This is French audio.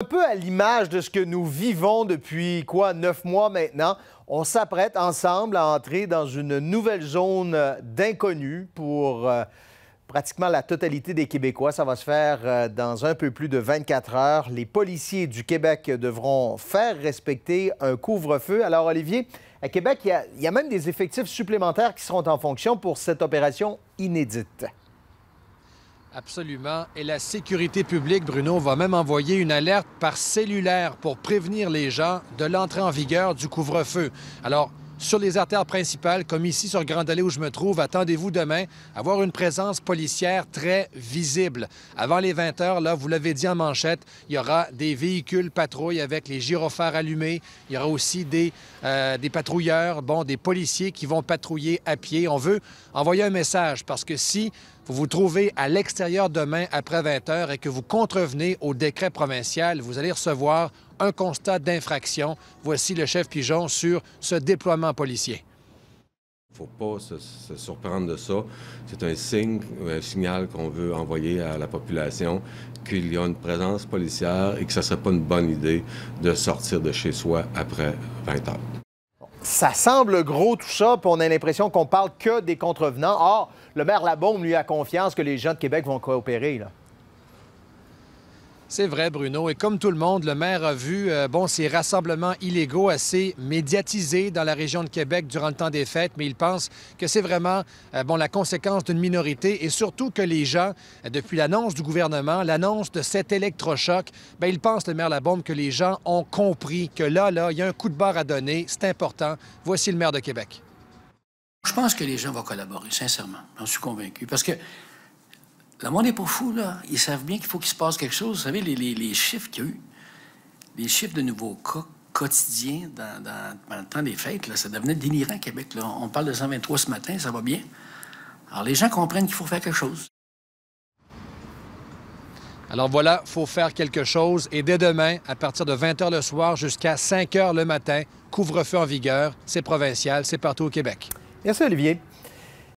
Un peu à l'image de ce que nous vivons depuis quoi, neuf mois maintenant, on s'apprête ensemble à entrer dans une nouvelle zone euh, d'inconnu pour euh, pratiquement la totalité des Québécois. Ça va se faire euh, dans un peu plus de 24 heures. Les policiers du Québec devront faire respecter un couvre-feu. Alors, Olivier, à Québec, il y, y a même des effectifs supplémentaires qui seront en fonction pour cette opération inédite. Absolument. Et la sécurité publique, Bruno, va même envoyer une alerte par cellulaire pour prévenir les gens de l'entrée en vigueur du couvre-feu. Alors, sur les artères principales, comme ici sur Grande Allée où je me trouve, attendez-vous demain à avoir une présence policière très visible. Avant les 20 heures, là, vous l'avez dit en manchette, il y aura des véhicules patrouille avec les gyrophares allumés. Il y aura aussi des, euh, des patrouilleurs, bon, des policiers qui vont patrouiller à pied. On veut envoyer un message parce que si vous vous trouvez à l'extérieur demain après 20 heures et que vous contrevenez au décret provincial, vous allez recevoir un constat d'infraction. Voici le chef Pigeon sur ce déploiement policier. Il ne faut pas se, surprendre de ça. C'est un signe, un signal qu'on veut envoyer à la population qu'il y a une présence policière et que ce ne serait pas une bonne idée de sortir de chez soi après 20 heures ça semble gros tout ça, puis on a l'impression qu'on parle que des contrevenants. Or, le maire Labaume, lui, a confiance que les gens de Québec vont coopérer. Là. C'est vrai, Bruno. Et comme tout le monde, le maire a vu euh, bon, ces rassemblements illégaux assez médiatisés dans la région de Québec durant le temps des fêtes, mais il pense que c'est vraiment euh, bon, la conséquence d'une minorité et surtout que les gens, euh, depuis l'annonce du gouvernement, l'annonce de cet électrochoc, bien, il pense, le maire Labombe, que les gens ont compris que là, là, il y a un coup de barre à donner, c'est important. Voici le maire de Québec. Je pense que les gens vont collaborer, sincèrement. J'en suis convaincu. Parce que le monde n'est pas fou, là. Ils savent bien qu'il faut qu'il se passe quelque chose. Vous savez, les, les, chiffres qu'il y a eu, les chiffres de nouveaux cas quotidiens dans, le temps des fêtes, là, ça devenait délirant, Québec. On parle de 123 ce matin, ça va bien. Alors, les gens comprennent qu'il faut faire quelque chose. Alors voilà, il faut faire quelque chose. Et dès demain, à partir de 20 h le soir jusqu'à 5 h le matin, couvre-feu en vigueur. C'est provincial, c'est partout au Québec. Merci, Olivier.